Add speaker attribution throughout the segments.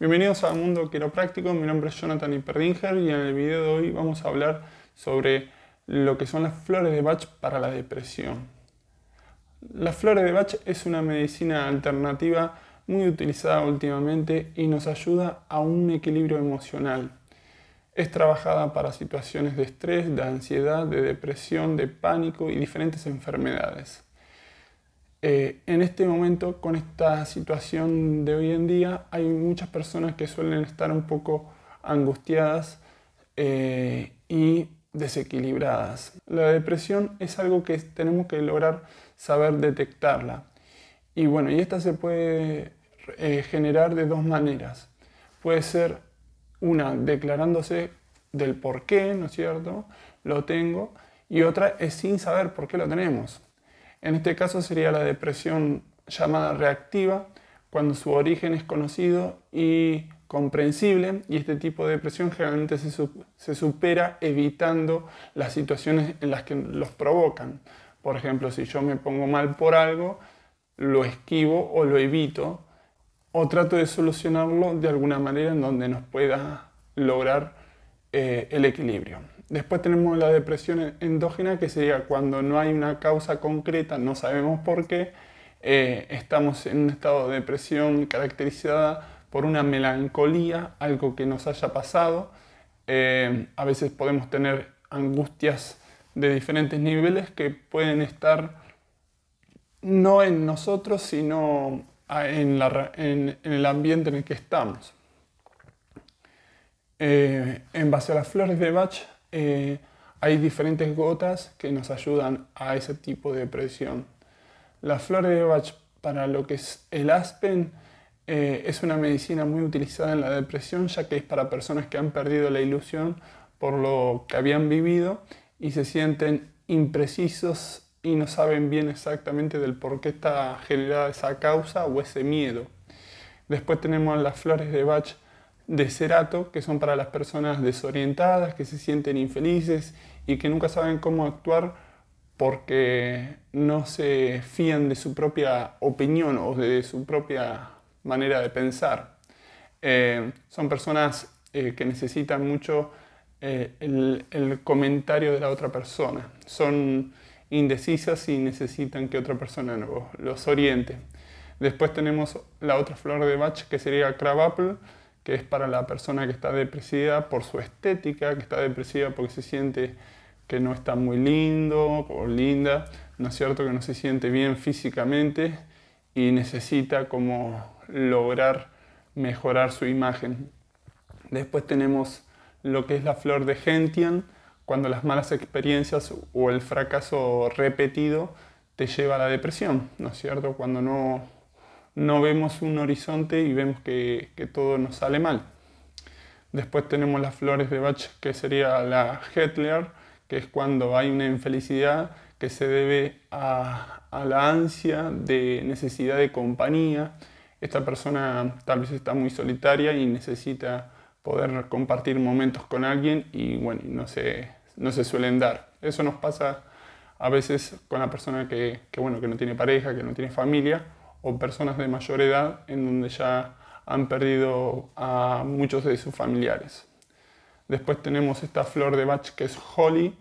Speaker 1: Bienvenidos a Mundo Quiropráctico, mi nombre es Jonathan Iperdinger y en el video de hoy vamos a hablar sobre lo que son las flores de Bach para la depresión. Las flores de Bach es una medicina alternativa muy utilizada últimamente y nos ayuda a un equilibrio emocional. Es trabajada para situaciones de estrés, de ansiedad, de depresión, de pánico y diferentes enfermedades. Eh, en este momento, con esta situación de hoy en día, hay muchas personas que suelen estar un poco angustiadas eh, y desequilibradas. La depresión es algo que tenemos que lograr saber detectarla. Y bueno, y esta se puede eh, generar de dos maneras. Puede ser una declarándose del por qué, ¿no es cierto? Lo tengo. Y otra es sin saber por qué lo tenemos. En este caso sería la depresión llamada reactiva, cuando su origen es conocido y comprensible y este tipo de depresión generalmente se, supera evitando las situaciones en las que los provocan. Por ejemplo, si yo me pongo mal por algo, lo esquivo o lo evito o trato de solucionarlo de alguna manera en donde nos pueda lograr eh, el equilibrio. Después tenemos la depresión endógena, que sería cuando no hay una causa concreta, no sabemos por qué, eh, estamos en un estado de depresión caracterizada por una melancolía, algo que nos haya pasado. Eh, a veces podemos tener angustias de diferentes niveles que pueden estar no en nosotros, sino en, en, el ambiente en el que estamos. Eh, en base a las flores de Bach, eh, hay diferentes gotas que nos ayudan a ese tipo de depresión. La flor de Bach para lo que es el aspen eh, es una medicina muy utilizada en la depresión ya que es para personas que han perdido la ilusión por lo que habían vivido y se sienten imprecisos y no saben bien exactamente del por qué está generada esa causa o ese miedo. Después tenemos las flores de Bach de cerato que son para las personas desorientadas, que se sienten infelices y que nunca saben cómo actuar porque no se fían de su propia opinión o de su propia manera de pensar. Eh, son personas eh, que necesitan mucho eh, el, comentario de la otra persona. Son indecisas y necesitan que otra persona los, oriente. Después tenemos la otra flor de Bach que sería Apple que es para la persona que está depresiva por su estética, que está depresiva porque se siente que no está muy lindo o linda, ¿no es cierto? Que no se siente bien físicamente y necesita como lograr mejorar su imagen. Después tenemos lo que es la flor de Gentian, cuando las malas experiencias o el fracaso repetido te lleva a la depresión, ¿no es cierto? Cuando no no vemos un horizonte y vemos que, todo nos sale mal. Después tenemos las flores de Bach, que sería la Hetler, que es cuando hay una infelicidad que se debe a, la ansia de necesidad de compañía. Esta persona tal vez está muy solitaria y necesita poder compartir momentos con alguien y no se, suelen dar. Eso nos pasa a veces con la persona que no tiene pareja, que no tiene familia o personas de mayor edad en donde ya han perdido a muchos de sus familiares. Después tenemos esta flor de batch que es Holly,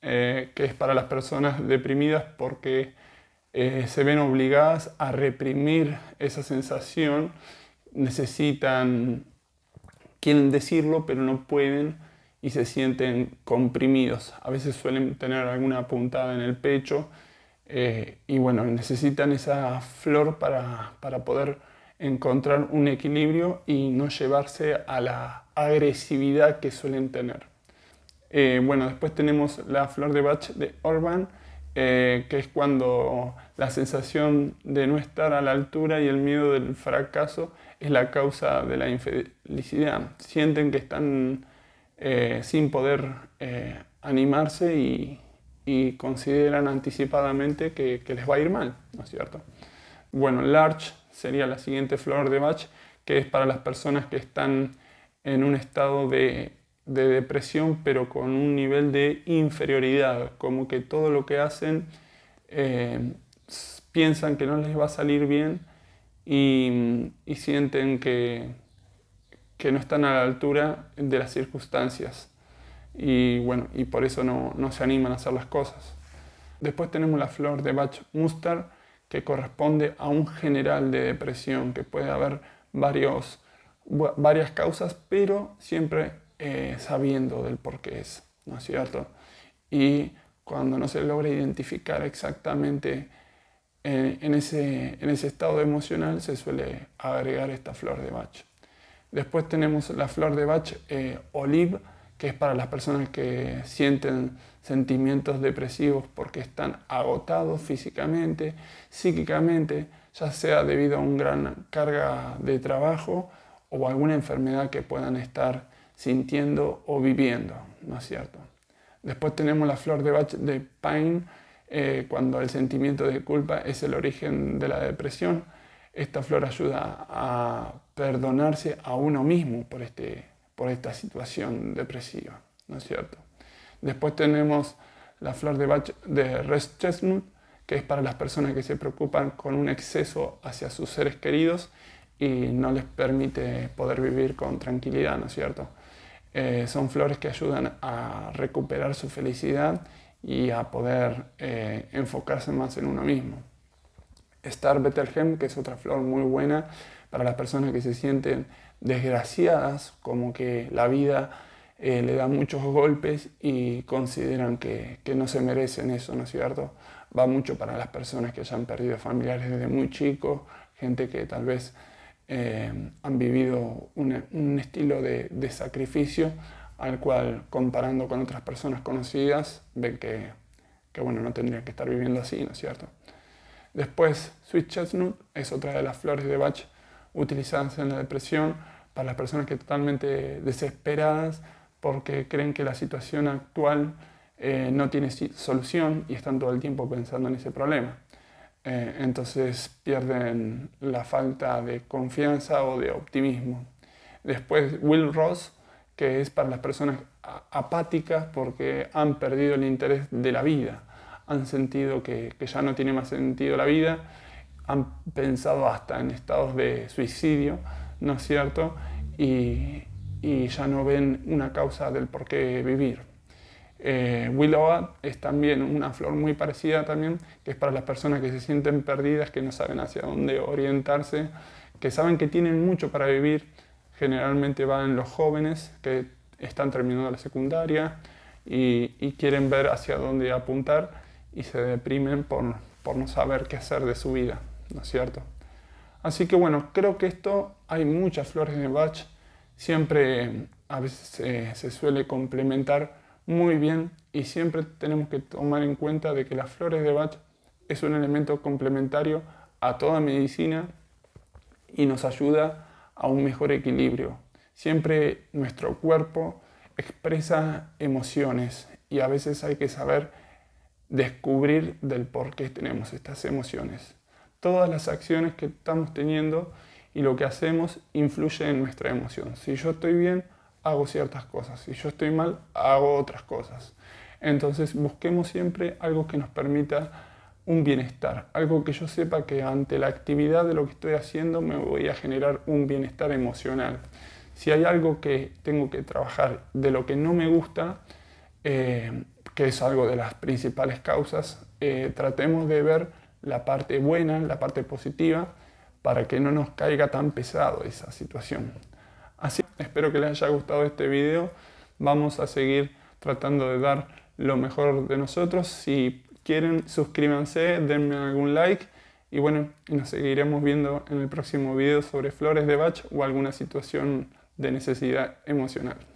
Speaker 1: eh, que es para las personas deprimidas porque eh, se ven obligadas a reprimir esa sensación, necesitan, quieren decirlo, pero no pueden y se sienten comprimidos. A veces suelen tener alguna puntada en el pecho eh, y bueno, necesitan esa flor para, poder encontrar un equilibrio y no llevarse a la agresividad que suelen tener. Eh, bueno, después tenemos la flor de Bach de Orban, eh, que es cuando la sensación de no estar a la altura y el miedo del fracaso es la causa de la infelicidad. Sienten que están sin poder animarse y, y consideran anticipadamente que, les va a ir mal, ¿no es cierto? Bueno, large sería la siguiente flor de Bach, que es para las personas que están en un estado de, depresión, pero con un nivel de inferioridad, como que todo lo que hacen eh, piensan que no les va a salir bien y, sienten que no están a la altura de las circunstancias y bueno, y por eso no, no se animan a hacer las cosas. Después tenemos la flor de Bach Mustard, que corresponde a un general de depresión, que puede haber varios, varias causas, pero siempre eh, sabiendo del por qué es, ¿no es cierto? Y cuando no se logra identificar exactamente eh, en, ese, en ese estado emocional, se suele agregar esta flor de Bach. Después tenemos la flor de Bach eh, olive, que es para las personas que sienten sentimientos depresivos porque están agotados físicamente, psíquicamente, ya sea debido a una gran carga de trabajo o alguna enfermedad que puedan estar sintiendo o viviendo, ¿no es cierto? Después tenemos la flor de Bach de eh, cuando el sentimiento de culpa es el origen de la depresión. Esta flor ayuda a perdonarse a uno mismo por este por esta situación depresiva, ¿no es cierto? Después tenemos la flor de, de Chestnut, que es para las personas que se preocupan con un exceso hacia sus seres queridos y no les permite poder vivir con tranquilidad, ¿no es cierto? Eh, son flores que ayudan a recuperar su felicidad y a poder eh, enfocarse más en uno mismo. Star Hem, que es otra flor muy buena para las personas que se sienten desgraciadas, como que la vida eh, le da muchos golpes y consideran que, no se merecen eso, ¿no es cierto? Va mucho para las personas que hayan perdido familiares desde muy chicos, gente que tal vez eh, han vivido un, estilo de, sacrificio al cual comparando con otras personas conocidas ven que, que bueno, no tendría que estar viviendo así, ¿no es cierto? Después, sweet chestnut es otra de las flores de Bach utilizadas en la depresión para las personas que totalmente desesperadas porque creen que la situación actual eh, no tiene solución y están todo el tiempo pensando en ese problema. Eh, entonces pierden la falta de confianza o de optimismo. Después Will Ross, que es para las personas apáticas porque han perdido el interés de la vida han sentido que, que ya no tiene más sentido la vida, han pensado hasta en estados de suicidio, ¿no es cierto? Y, y ya no ven una causa del por qué vivir. Eh, Willow es también una flor muy parecida también, que es para las personas que se sienten perdidas, que no saben hacia dónde orientarse, que saben que tienen mucho para vivir. Generalmente van los jóvenes que están terminando la secundaria y, y quieren ver hacia dónde apuntar y se deprimen por, no saber qué hacer de su vida, ¿no es cierto? Así que bueno, creo que esto hay muchas flores de Bach, siempre a veces eh, se suele complementar muy bien y siempre tenemos que tomar en cuenta de que las flores de Bach es un elemento complementario a toda medicina y nos ayuda a un mejor equilibrio. Siempre nuestro cuerpo expresa emociones y a veces hay que saber descubrir del por qué tenemos estas emociones. Todas las acciones que estamos teniendo y lo que hacemos influye en nuestra emoción. Si yo estoy bien, hago ciertas cosas. Si yo estoy mal, hago otras cosas. Entonces busquemos siempre algo que nos permita un bienestar, algo que yo sepa que ante la actividad de lo que estoy haciendo me voy a generar un bienestar emocional. Si hay algo que tengo que trabajar de lo que no me gusta, eh, que es algo de las principales causas, eh, tratemos de ver la parte buena, la parte positiva, para que no nos caiga tan pesado esa situación. Así, espero que les haya gustado este video. Vamos a seguir tratando de dar lo mejor de nosotros. Si quieren, suscríbanse, denme algún like. Y bueno, nos seguiremos viendo en el próximo video sobre flores de Bach o alguna situación de necesidad emocional.